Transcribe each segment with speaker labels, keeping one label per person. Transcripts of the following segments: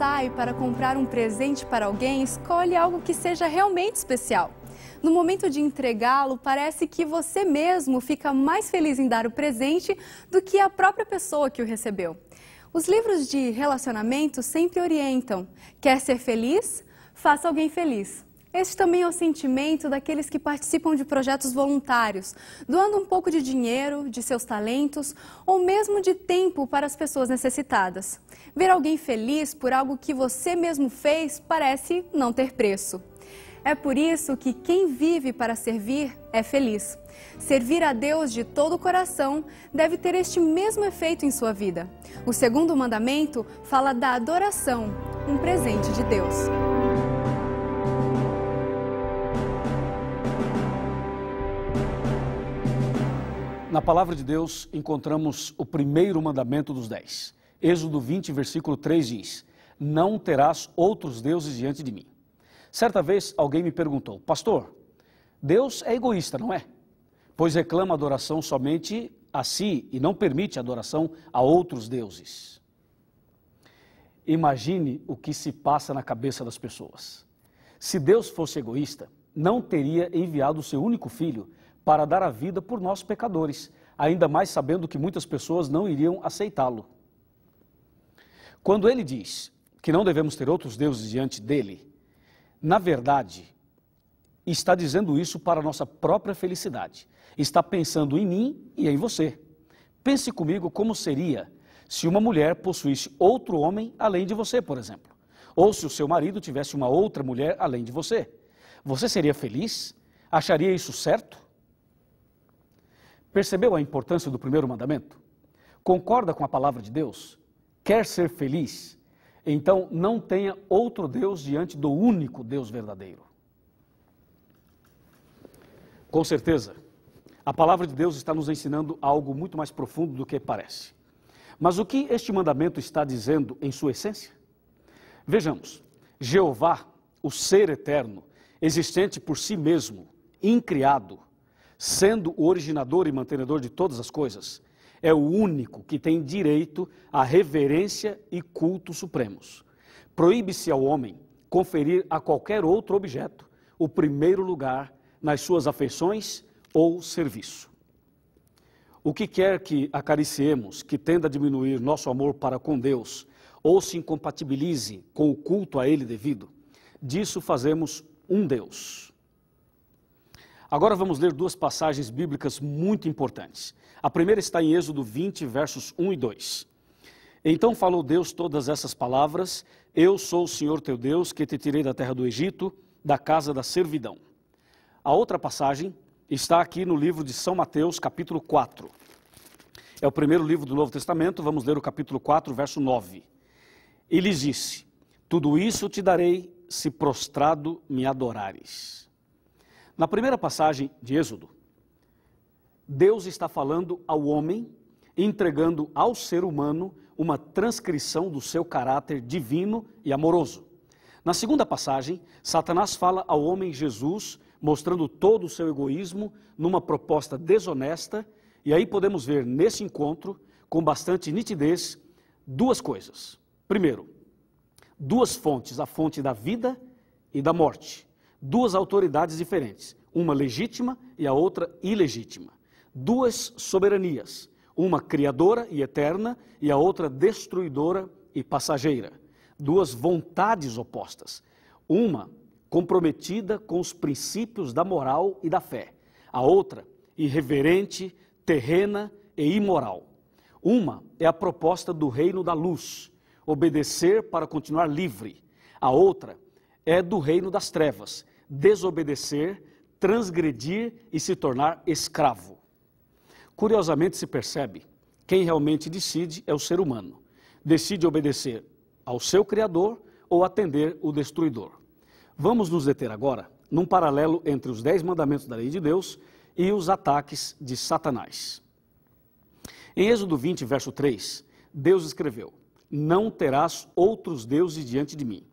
Speaker 1: sai para comprar um presente para alguém, escolhe algo que seja realmente especial. No momento de entregá-lo, parece que você mesmo fica mais feliz em dar o presente do que a própria pessoa que o recebeu. Os livros de relacionamento sempre orientam: quer ser feliz? Faça alguém feliz. Este também é o sentimento daqueles que participam de projetos voluntários, doando um pouco de dinheiro, de seus talentos ou mesmo de tempo para as pessoas necessitadas. Ver alguém feliz por algo que você mesmo fez parece não ter preço. É por isso que quem vive para servir é feliz. Servir a Deus de todo o coração deve ter este mesmo efeito em sua vida. O segundo mandamento fala da adoração, um presente de Deus. Na palavra de Deus encontramos o primeiro mandamento dos dez. Êxodo 20, versículo 3 diz: Não terás outros deuses diante de mim. Certa vez alguém me perguntou, pastor, Deus é egoísta, não é? Pois reclama adoração somente a si e não permite adoração a outros deuses. Imagine o que se passa na cabeça das pessoas. Se Deus fosse egoísta, não teria enviado o seu único filho para dar a vida por nós pecadores, ainda mais sabendo que muitas pessoas não iriam aceitá-lo. Quando ele diz que não devemos ter outros deuses diante dele, na verdade, está dizendo isso para a nossa própria felicidade. Está pensando em mim e em você. Pense comigo como seria se uma mulher possuísse outro homem além de você, por exemplo. Ou se o seu marido tivesse uma outra mulher além de você. Você seria feliz? Acharia isso certo? Percebeu a importância do primeiro mandamento? Concorda com a palavra de Deus? Quer ser feliz? Então não tenha outro Deus diante do único Deus verdadeiro. Com certeza, a palavra de Deus está nos ensinando algo muito mais profundo do que parece. Mas o que este mandamento está dizendo em sua essência? Vejamos, Jeová, o ser eterno, existente por si mesmo, incriado, sendo o originador e mantenedor de todas as coisas, é o único que tem direito à reverência e culto supremos. Proíbe-se ao homem conferir a qualquer outro objeto o primeiro lugar nas suas afeições ou serviço. O que quer que acariciemos, que tenda a diminuir nosso amor para com Deus, ou se incompatibilize com o culto a Ele devido, disso fazemos um Deus. Agora vamos ler duas passagens bíblicas muito importantes. A primeira está em Êxodo 20, versos 1 e 2. Então falou Deus todas essas palavras: Eu sou o Senhor teu Deus, que te tirei da terra do Egito, da casa da servidão. A outra passagem está aqui no livro de São Mateus, capítulo 4. É o primeiro livro do Novo Testamento, vamos ler o capítulo 4, verso 9. E lhes disse: Tudo isso te darei se prostrado me adorares. Na primeira passagem de Êxodo, Deus está falando ao homem, entregando ao ser humano uma transcrição do seu caráter divino e amoroso. Na segunda passagem, Satanás fala ao homem Jesus, mostrando todo o seu egoísmo numa proposta desonesta, e aí podemos ver nesse encontro, com bastante nitidez, duas coisas. Primeiro, duas fontes, a fonte da vida e da morte duas autoridades diferentes, uma legítima e a outra ilegítima. Duas soberanias, uma criadora e eterna e a outra destruidora e passageira. Duas vontades opostas, uma comprometida com os princípios da moral e da fé, a outra irreverente, terrena e imoral. Uma é a proposta do reino da luz, obedecer para continuar livre. A outra é do reino das trevas, desobedecer, transgredir e se tornar escravo. Curiosamente se percebe, quem realmente decide é o ser humano. Decide obedecer ao seu Criador ou atender o destruidor. Vamos nos deter agora num paralelo entre os dez mandamentos da lei de Deus e os ataques de Satanás. Em Êxodo 20, verso 3, Deus escreveu: Não terás outros deuses diante de mim.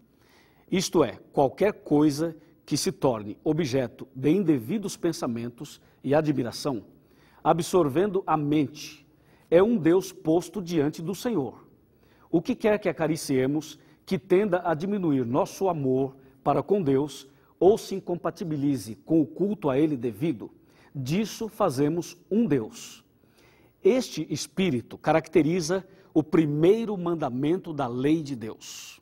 Speaker 1: Isto é, qualquer coisa que se torne objeto de indevidos pensamentos e admiração, absorvendo a mente, é um Deus posto diante do Senhor. O que quer que acariciemos, que tenda a diminuir nosso amor para com Deus ou se incompatibilize com o culto a Ele devido, disso fazemos um Deus. Este espírito caracteriza o primeiro mandamento da lei de Deus.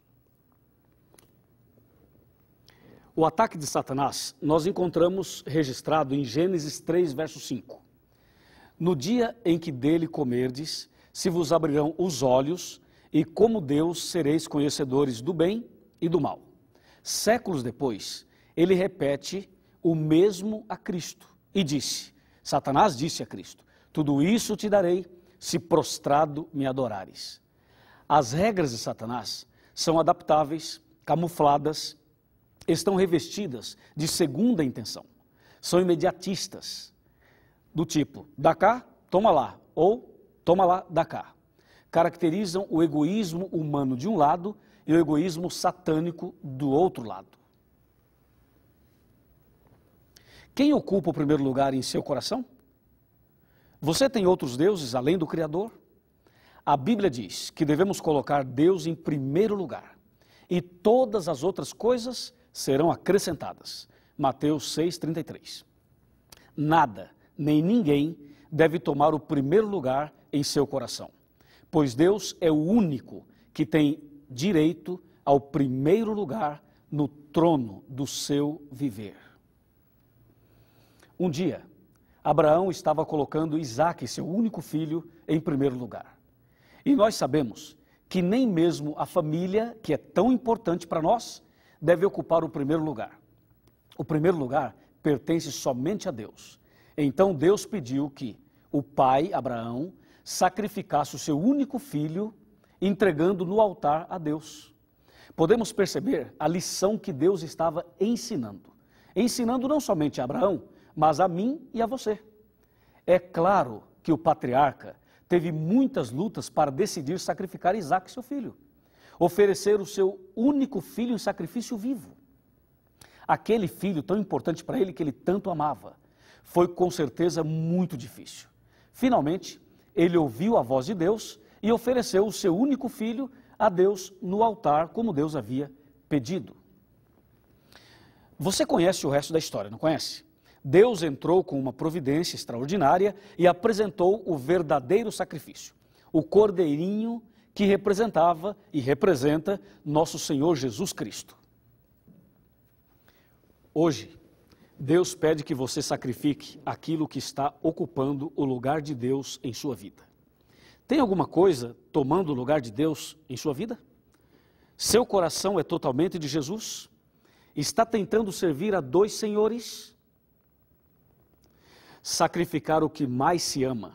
Speaker 1: O ataque de Satanás nós encontramos registrado em Gênesis 3, verso 5. No dia em que dele comerdes, se vos abrirão os olhos, e como Deus sereis conhecedores do bem e do mal. Séculos depois, ele repete o mesmo a Cristo e disse: Satanás disse a Cristo: Tudo isso te darei se prostrado me adorares. As regras de Satanás são adaptáveis, camufladas estão revestidas de segunda intenção. São imediatistas, do tipo, dá cá, toma lá, ou toma lá, dá cá. Caracterizam o egoísmo humano de um lado e o egoísmo satânico do outro lado. Quem ocupa o primeiro lugar em seu coração? Você tem outros deuses além do Criador? A Bíblia diz que devemos colocar Deus em primeiro lugar e todas as outras coisas serão acrescentadas. Mateus 6,33. Nada, nem ninguém, deve tomar o primeiro lugar em seu coração, pois Deus é o único que tem direito ao primeiro lugar no trono do seu viver. Um dia, Abraão estava colocando Isaac, seu único filho, em primeiro lugar. E nós sabemos que nem mesmo a família, que é tão importante para nós, deve ocupar o primeiro lugar. O primeiro lugar pertence somente a Deus. Então Deus pediu que o pai, Abraão, sacrificasse o seu único filho, entregando no altar a Deus. Podemos perceber a lição que Deus estava ensinando. Ensinando não somente a Abraão, mas a mim e a você. É claro que o patriarca teve muitas lutas para decidir sacrificar Isaac, seu filho oferecer o seu único filho em sacrifício vivo. Aquele filho tão importante para ele que ele tanto amava. Foi com certeza muito difícil. Finalmente, ele ouviu a voz de Deus e ofereceu o seu único filho a Deus no altar, como Deus havia pedido. Você conhece o resto da história, não conhece? Deus entrou com uma providência extraordinária e apresentou o verdadeiro sacrifício, o cordeirinho que representava e representa nosso Senhor Jesus Cristo. Hoje, Deus pede que você sacrifique aquilo que está ocupando o lugar de Deus em sua vida. Tem alguma coisa tomando o lugar de Deus em sua vida? Seu coração é totalmente de Jesus? Está tentando servir a dois senhores? Sacrificar o que mais se ama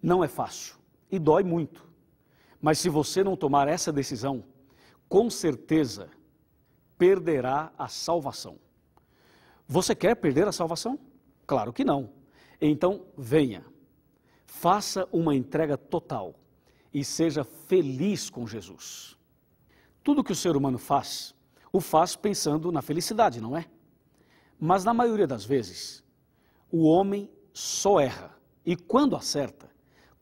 Speaker 1: não é fácil e dói muito. Mas se você não tomar essa decisão, com certeza perderá a salvação. Você quer perder a salvação? Claro que não. Então, venha. Faça uma entrega total e seja feliz com Jesus. Tudo que o ser humano faz, o faz pensando na felicidade, não é? Mas na maioria das vezes, o homem só erra e quando acerta,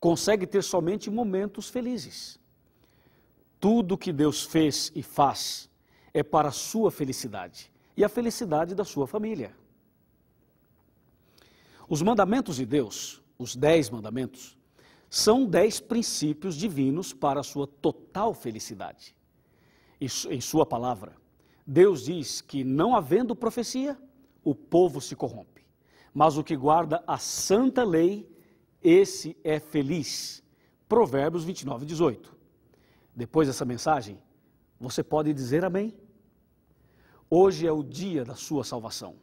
Speaker 1: consegue ter somente momentos felizes. Tudo que Deus fez e faz é para a sua felicidade e a felicidade da sua família. Os mandamentos de Deus, os dez mandamentos, são dez princípios divinos para a sua total felicidade. em sua palavra, Deus diz que, não havendo profecia, o povo se corrompe. Mas o que guarda a santa lei esse é feliz. Provérbios 29, 18. Depois dessa mensagem, você pode dizer amém. Hoje é o dia da sua salvação.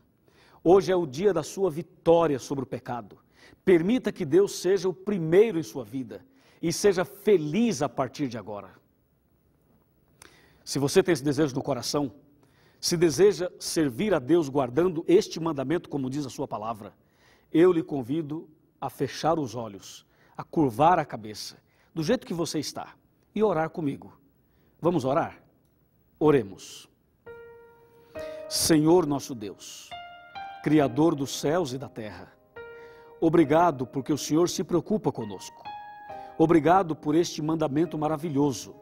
Speaker 1: Hoje é o dia da sua vitória sobre o pecado. Permita que Deus seja o primeiro em sua vida e seja feliz a partir de agora. Se você tem esse desejo no coração, se deseja servir a Deus guardando este mandamento, como diz a sua palavra, eu lhe convido a fechar os olhos, a curvar a cabeça, do jeito que você está, e orar comigo. Vamos orar? Oremos. Senhor nosso Deus, Criador dos céus e da terra, obrigado porque o Senhor se preocupa conosco. Obrigado por este mandamento maravilhoso.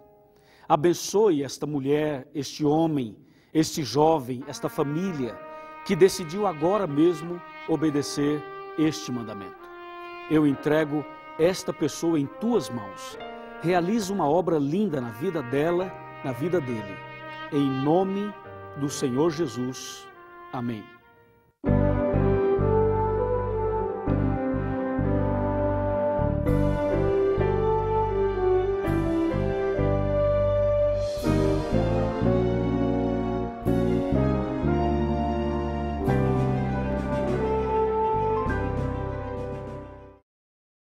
Speaker 1: Abençoe esta mulher, este homem, este jovem, esta família que decidiu agora mesmo obedecer este mandamento. Eu entrego esta pessoa em tuas mãos. Realiza uma obra linda na vida dela, na vida dele. Em nome do Senhor Jesus. Amém.